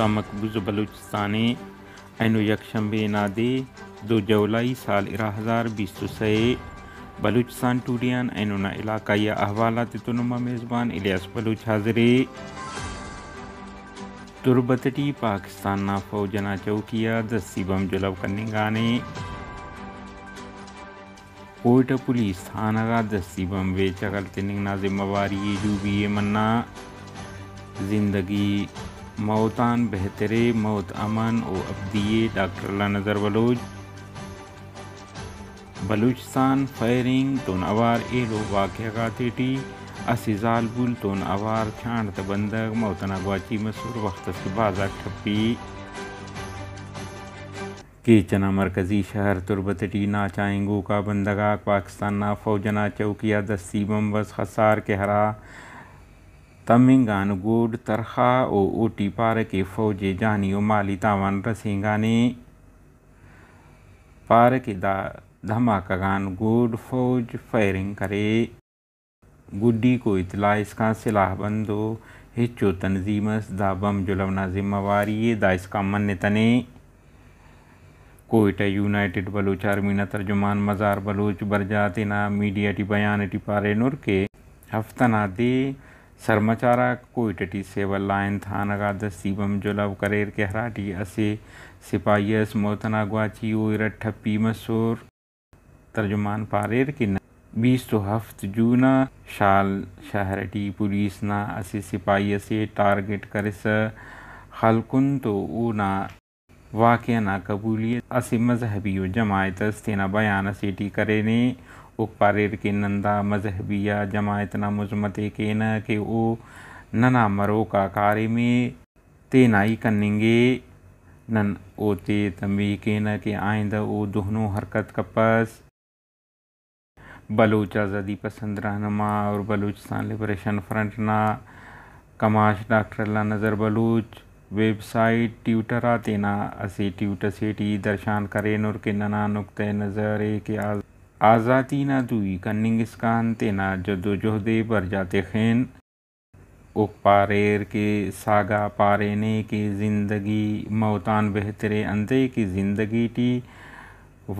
मौजूदा मकबूज बलूचिस्तानी ऐं यकशंबे नादे दो जवलाई साल इरा हज़ार बीस सौ सए बलूचिस्तान टूडियन ऐं उन इलाक़ा या अहवाला तुनुमा मेज़बान इलियास बलूच हाजरे तुरबतटी पाकिस्तान ना फौजना चौकिया दस्सी बम जुलब करने गाने पुलिस थाना का दस्ती बम वे चकल तिनिंग ना जिम्मेवारी जूबी मन्ना जिंदगी मौतान बेहतरे मौत अमन ओ अबदिए डॉक्टर नजर बलूच बलूचिस्तान फायरिंग तोन अवार एलो वाक़ाती असिजाल बुल तोन अवार छाण बंदक मौतना अगवाची मसूर वक्त से बाजा ठप्पी के चना मरकज़ी शहर तुरबतटी ना चाहेंगो का बंदगा पाकिस्तान ना फौजना चौकिया दस्ती बम बस खसार के हरा तमिंगान गोड तरखा ओ ओटी पार के फौजे जानी ओ माली तावान रसिंगाने पार के दा गान गोड फौज फायरिंग करे गुड्डी को इतला का सिलाह बंदो हिचो तनजीमस दा बम जुलवना जिम्मेवारी दा इसका मन तने कोयटा यूनाइटेड बलोच आर्मीना तर्जुमान मज़ार बलोच बरजातना मीडिया टी बयान टी पारे नुर के हफ्तना दे सेवल සර්මචාරාකෝයිටටි සේවල්ලායන් ථානගාද සීබම් करेर के කෙහරාටි असे सिपाहियस मोतना ग्वाची ओरठ मसूर तर्जुमान पारेर किन बीस तो हफ्त जूना शाल शहरटी पुलिस ना असे सिपाही से टारगेट स हलकुन तो ऊना वाक़ ना कबूलियत असे मजहबी जमायत तेना बयान सेटी करे ने पारेर के नंदा मजहबिया जमायतना मुजमत के न के ओ नना मरो का कार्य में ते नाई कन्निंगे नन ओ ते तमी के न के आइंद ओ दोहनो हरकत कपस बलूच आज़ादी पसंद रहनमा और बलूचिस्तान लिबरेशन फ्रंट ना कमाश डॉक्टर ला नज़र बलूच वेबसाइट ट्यूटर आते ना असी ट्यूटर सीटी दर्शान करें और के नना नुकते नज़र के आज आज़ादी ना दुई कन्निंगिस्कान तेना जदोजहदे खेन खैन पारेर के सागा पारेने के जिंदगी मौतान बेहतरे अंधे की जिंदगी टी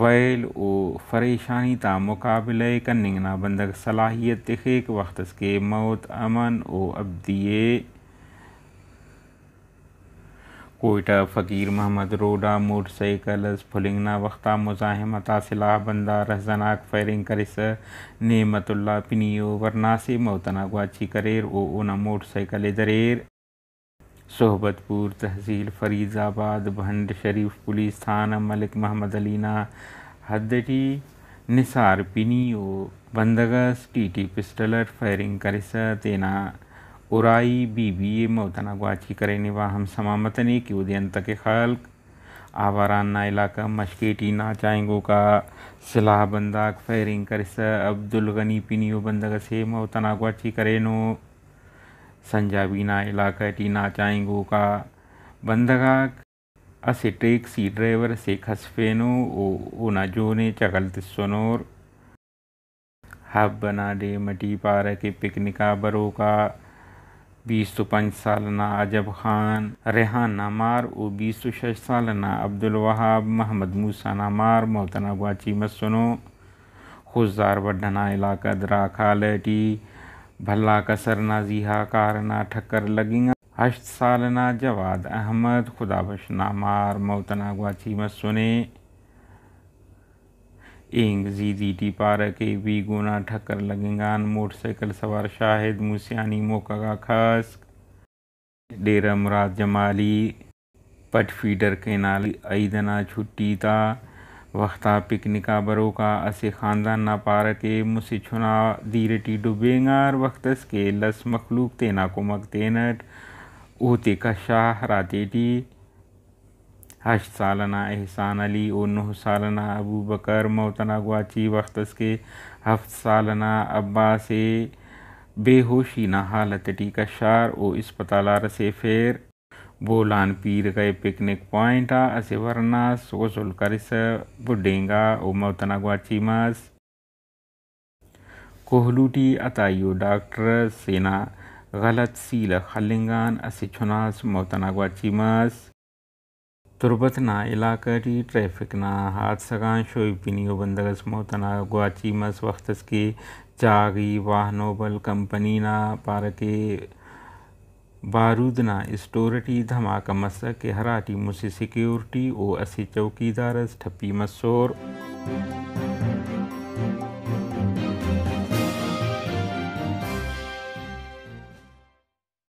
वैल ओ परेशानी ता मुकाबले कन्निंग ना बंदक सलाहियत दिखे वक्त के मौत अमन ओ दिए کوئٹہ فقیر محمد روڈا موٹر سائیکلز پھلنگنا وختہ مزاحم عطا سلاح بندہ رہزناک فائرنگ کرسر نعمت اللہ پنیو ورناسی موتنا گواچی کریر او اونا موٹر سائیکل دریر صحبت پور تحصیل فریض آباد بھنڈ شریف پولیس تھانہ ملک محمد علینا حدٹی نثار پنیو بندگس ٹی ٹی پسٹلر فائرنگ کرسر تینا उराई बी बी ए मौतनागो आची करेने निवा हम समामतने कि उदयन तक खल आवाराना इलाका मशकेटी ना चाहेंगो का सिलाह बंदाक फेरिंग कर अब्दुल गनी पिनियो बंदग से करे नो संजावी ना इलाका टी ना चाहेंगो का बंदगाक असे टैक्सी ड्राइवर से खसफेनो ओ जो जोने चकल तिस्सोनोर हब बना डे मटी पार के पिकनिका बरो का बीस पंज सालना अजब खान रेहान नामार ओ बीस शश सालना अब्दुल वहाब महमद मूसा नामार मोहतना गुआची मसनो खुजार वडना इलाका दरा खालटी भल्ला कसर जीहा कारना ठक्कर लगिंगा हश्त सालना जवाद अहमद खुदा खुदाबश नामार मोहतना गुआची मसने एंग टी पारक के बी गुना ठक्कर लगेंगान मोटरसाइकिल सवार शाहिद मुसियानी का खास डेरा मुराद जमाली पट फीडर के नाल ईदना छुट्टी था वक्ता पिकनिका बरो का असे खानदान ना पार के मुसे छुना दीरटी डुबेंगार वक्तस के लस मखलूक तेना कुमक तेनट ओते का शाह रातेटी هشت سالنا احسان علی او نه سالنا ابو بکر موتنا گواچی وقت اس کے ہفت سالنا ابا سے بے ہوشی نہ حالت ٹیکا شار او اسپتالار سے فیر بولان پیر گئے پکنک پوائنٹ آ اسے ورناس غسل کرس بڈینگا او موتنا گواچی ماس کوہلوٹی اتائیو ڈاکٹر سینا غلط سیل خلنگان اسی چھناس موتنا گواچی ماس તુર્બતના ઇલાકારી ટ્રાફિકના હાદસાગાં શોઈપીનીઓ બંદગસ મોતના ગુઆચીમસ વખતસકી જાગી વાહનોબલ કંપનીના પારકે बारूदना स्टोरटी धमाका मस के हराटी मुसी सिक्योरिटी ओ असी चौकीदारस ठप्पी मसोर